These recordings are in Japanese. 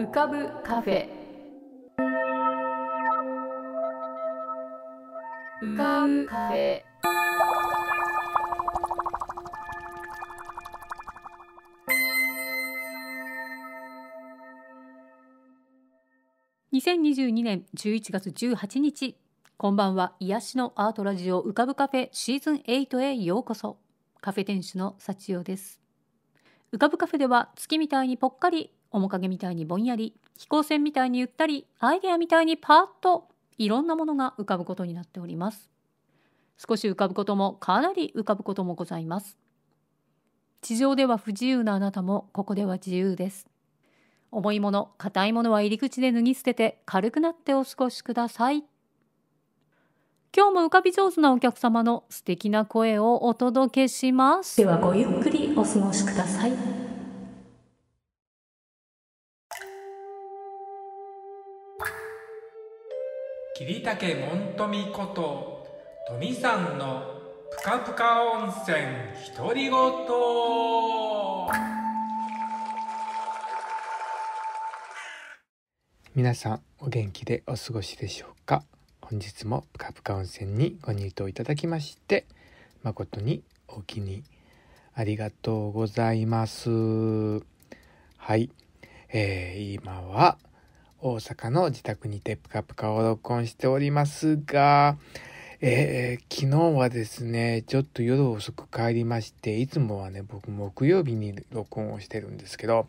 浮かぶカフェ浮かぶカフェ2022年11月18日こんばんは癒しのアートラジオ浮かぶカフェシーズン8へようこそカフェ店主の幸代です浮かぶカフェでは月みたいにぽっかり面影みたいにぼんやり飛行船みたいにゆったりアイデアみたいにパーッといろんなものが浮かぶことになっております少し浮かぶこともかなり浮かぶこともございます地上では不自由なあなたもここでは自由です重いもの硬いものは入り口で脱ぎ捨てて軽くなってお過ごしください今日も浮かび上手なお客様の素敵な声をお届けしますではごゆっくりお過ごしください桐竹門富こと富さんのぷかぷか温泉独り言皆さんお元気でお過ごしでしょうか本日もぷかぷか温泉にご入湯いただきまして誠にお気にありがとうございますはい、えー、今は大阪の自宅にてぷかぷかを録音しておりますが、えー、昨日はですね、ちょっと夜遅く帰りまして、いつもはね、僕木曜日に録音をしてるんですけど、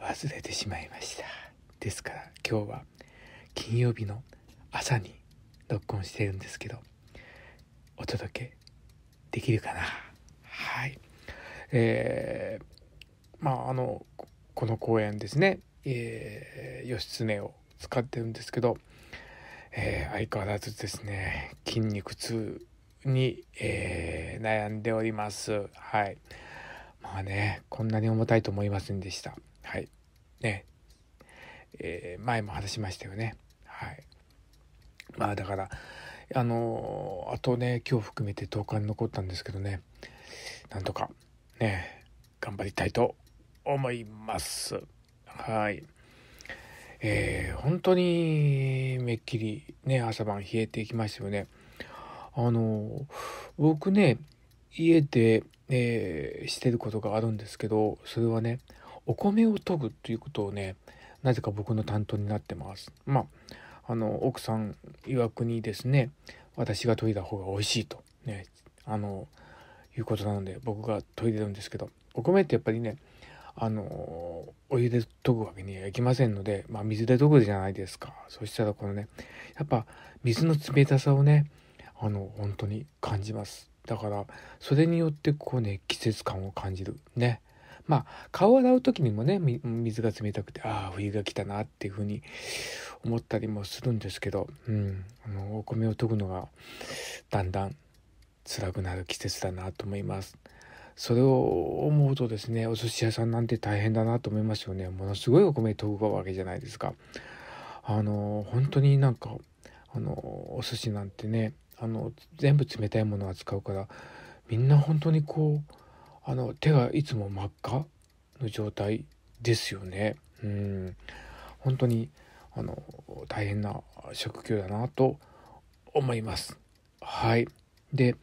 忘れてしまいました。ですから今日は金曜日の朝に録音してるんですけど、お届けできるかな。はい。えー、まああの、この公演ですね。えー、義経を使ってるんですけど、えー、相変わらずですね筋肉痛に、えー、悩んでおりますはいまあねこんなに重たいと思いませんでしたはいねえー、前も話しましたよねはいまあだからあのー、あとね今日含めて10日に残ったんですけどねなんとかね頑張りたいと思います。はい。えー、本当にめっきりね、朝晩冷えていきましたよね。あの、僕ね、家で、えー、してることがあるんですけど、それはね、お米を研ぐということをね、なぜか僕の担当になってます。まあ、あの、奥さん曰くにですね、私が研いだ方が美味しいと、ね、あの、いうことなので、僕が研いでるんですけど、お米ってやっぱりね、あのお湯で溶くわけにはいきませんので、まあ、水で溶くじゃないですかそしたらこのねやっぱ水の冷たさをねあの本当に感じますだからそれによってこうね季節感を感じるねまあ顔を洗う時にもね水が冷たくてああ冬が来たなっていうふうに思ったりもするんですけど、うん、あのお米を研ぐのがだんだん辛くなる季節だなと思います。それを思うとですねお寿司屋さんなんて大変だなと思いますよねものすごいお米飛ぶわけじゃないですかあの本当になんかあのお寿司なんてねあの全部冷たいものを扱うからみんな本当にこうあの手がいつも真っ赤の状態ですよねうん本当にあの大変な職業だなと思いますはいで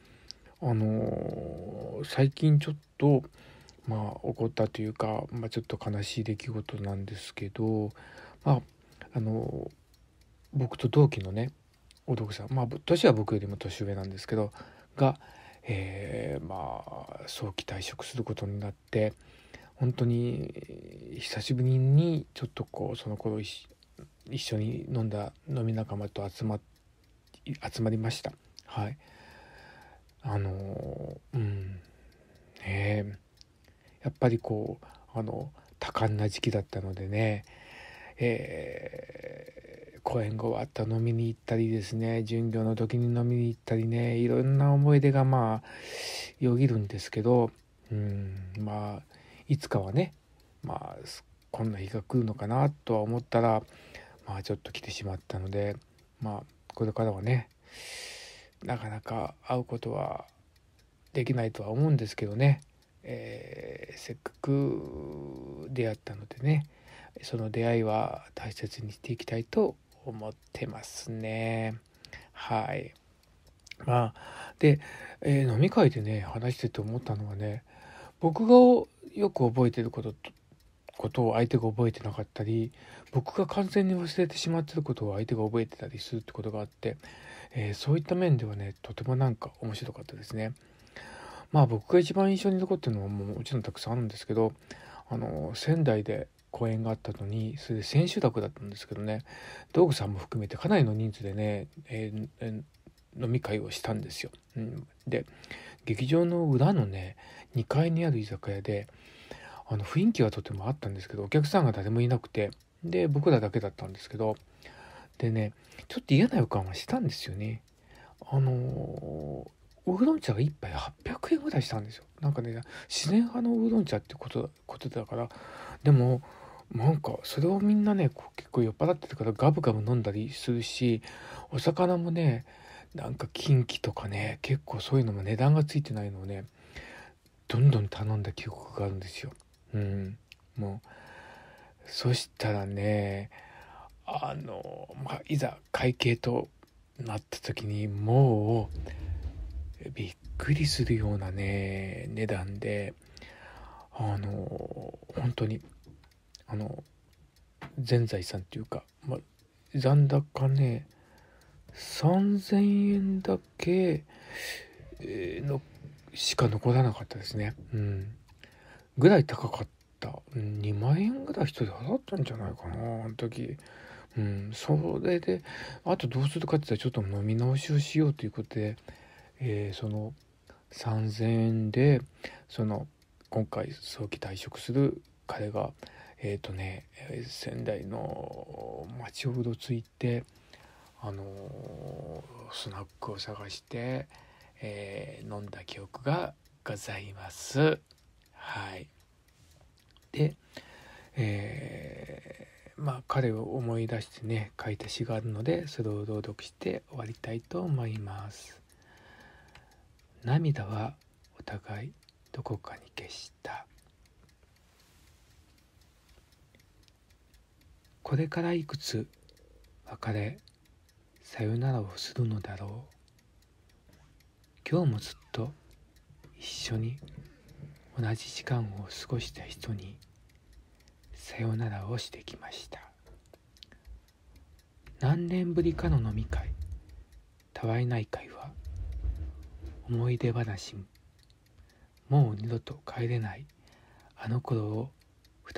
あの最近ちょっとまあ起こったというか、まあ、ちょっと悲しい出来事なんですけど、まあ、あの僕と同期のね男さんまあ年は僕よりも年上なんですけどが、えー、まあ早期退職することになって本当に久しぶりにちょっとこうその頃一緒に飲んだ飲み仲間と集ま集まりました。はい、あのうんねやっぱりこうあの多感な時期だったのでね、えー、公演が終わった飲みに行ったりですね巡業の時に飲みに行ったりねいろんな思い出がまあよぎるんですけど、うん、まあいつかはね、まあ、こんな日が来るのかなとは思ったら、まあ、ちょっと来てしまったので、まあ、これからはねなかなか会うことはできないとは思うんですけどね、えー、せっかく出会ったのでねその出会いは大切にしていきたいと思ってますね。はい。まあ、で、えー、飲み会でね話してて思ったのはね僕がよく覚えてることことを相手が覚えてなかったり僕が完全に忘れてしまってることを相手が覚えてたりするってことがあって、えー、そういった面ではねとてもなんか面白かったですね。まあ僕が一番印象に残ってるのはもうもちろんたくさんあるんですけどあの仙台で公演があったのにそれで千秋楽だったんですけどね道具さんも含めてかなりの人数でね、えーえー飲み会をしたんですよ。うん、で劇場の裏のね2階にある居酒屋であの雰囲気はとてもあったんですけどお客さんが誰もいなくてで僕らだけだったんですけどでねちょっと嫌な予感はしたんですよねあのウーロン茶が1杯800円ぐらいしたんですよなんかね自然派のウーロン茶ってことことだからでもなんかそれをみんなね結構酔っ払ってたからガブガブ飲んだりするしお魚もねなんかキンキとかね結構そういうのも値段がついてないのをねどんどん頼んだ記憶があるんですようん、もうそしたらねあの、まあ、いざ会計となった時にもうびっくりするようなね値段であの本当にあの全財産っていうか、まあ、残高ね3000円だけのしか残らなかったですね。うんぐらい高かった。2万円ぐらい人人払ったんじゃないかな、あの時。うん、それで、あとどうするかって言ったらちょっと飲み直しをしようということで、えー、その3,000円で、その、今回早期退職する彼が、えっ、ー、とね、仙台の町をうろついて、あのー、スナックを探して、えー、飲んだ記憶がございます。はい。で、えー、まあ彼を思い出してね書いた詩があるのでそれを朗読して終わりたいと思います。涙はお互いどこかに消した。これからいくつ別れさよならをするのだろう今日もずっと一緒に同じ時間を過ごした人にさよならをしてきました何年ぶりかの飲み会たわいない会は思い出話もう二度と帰れないあの頃を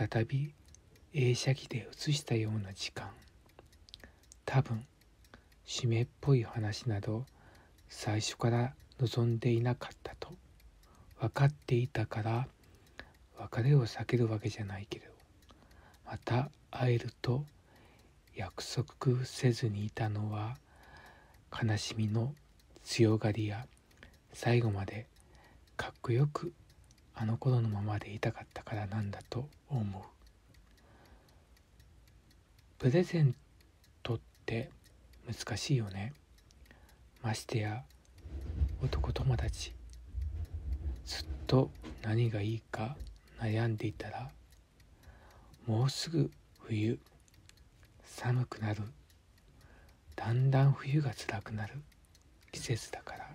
再び映写機で映したような時間多分締めっぽい話など最初から望んでいなかったと。分かっていたから別れを避けるわけじゃないけどまた会えると約束せずにいたのは悲しみの強がりや最後までかっこよくあの頃のままでいたかったからなんだと思うプレゼントって難しいよねましてや男友達ずっと何がいいか悩んでいたらもうすぐ冬寒くなるだんだん冬が辛くなる季節だから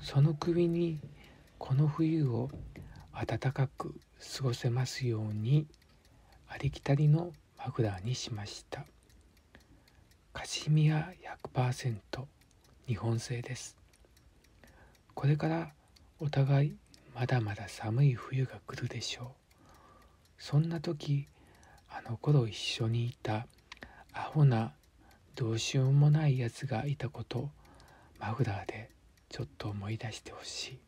その首にこの冬を暖かく過ごせますようにありきたりのマフラーにしましたカシミヤ100%日本製ですこれからお互いまだまだ寒い冬が来るでしょうそんな時あの頃一緒にいたアホなどうしようもないやつがいたことマフラーでちょっと思い出してほしい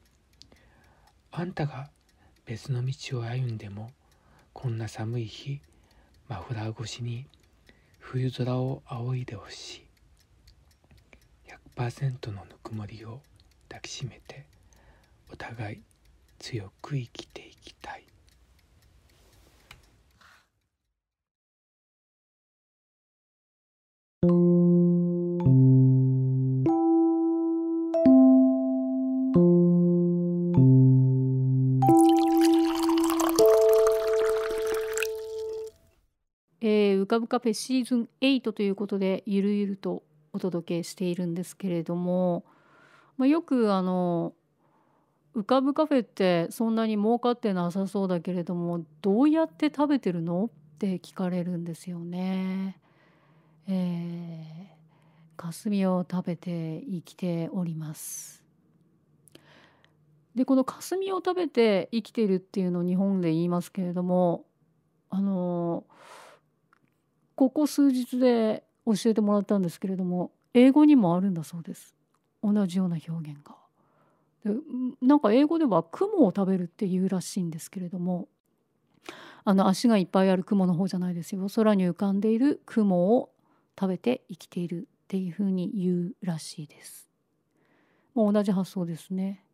あんたが別の道を歩んでもこんな寒い日マフラー越しに冬空を仰いでほしい100%のぬくもりを抱きしめて「お互い強く生きていきたいえー、うかぶカフェシーズン8ということでゆるゆるとお届けしているんですけれども、まあ、よくあの浮かぶカフェってそんなに儲かってなさそうだけれどもどうやって食べてるのって聞かれるんですよね。えー、霞を食べて生きております。でこの霞を食べて生きているっていうのを日本で言いますけれどもあのここ数日で教えてもらったんですけれども英語にもあるんだそうです同じような表現が。なんか英語では雲を食べるっていうらしいんですけれどもあの足がいっぱいある雲の方じゃないですよ空に浮かんでいる雲を食べて生きているっていうふうに言うらしいです。もう同じ発想ですね。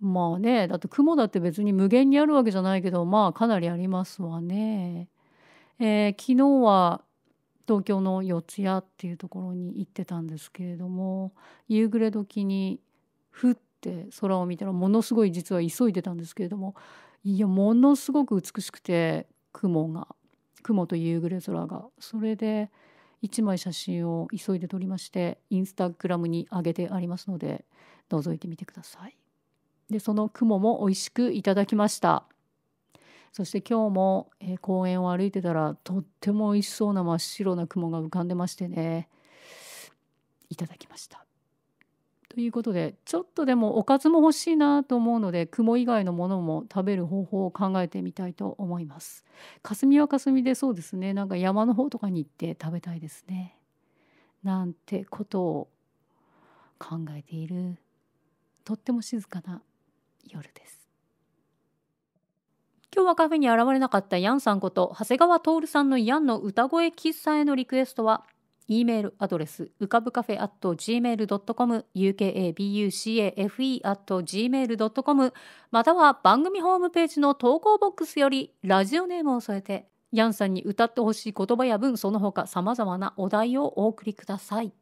まあねだって雲だって別に無限にあるわけじゃないけどまあかなりありますわね。えー、昨日は東京の四谷っていうところに行ってたんですけれども夕暮れ時にふっって空を見たらものすごい実は急いでたんですけれどもいやものすごく美しくて雲が雲と夕暮れ空がそれで1枚写真を急いで撮りましてインスタグラムに上げてありますので覗いてみてください。でその雲も美味しくいただきました。そして今日も、え公園を歩いてたらとっても美味しそうな真っ白な雲が浮かんでましてねいただきました。ということでちょっとでもおかずも欲しいなと思うので雲以外のものも食べる方法を考えてみたいと思います霞は霞でそうですねなんか山の方とかに行って食べたいですねなんてことを考えているとっても静かな夜です今日はカフェに現れなかったヤンさんこと長谷川徹さんのヤンの歌声喫茶へのリクエストは E メールアドレス、うかぶカフェアット gmail.com、ukabucafe アット gmail.com、または番組ホームページの投稿ボックスより、ラジオネームを添えて、ヤンさんに歌ってほしい言葉や文、その他様々なお題をお送りください。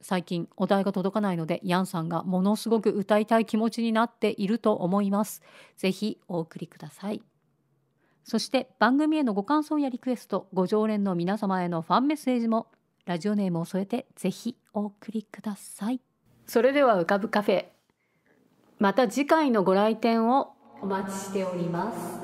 最近、お題が届かないので、ヤンさんがものすごく歌いたい気持ちになっていると思います。ぜひお送りください。そして番組へのご感想やリクエスト、ご常連の皆様へのファンメッセージもラジオネームを添えてぜひお送りくださいそれでは浮かぶカフェまた次回のご来店をお待ちしております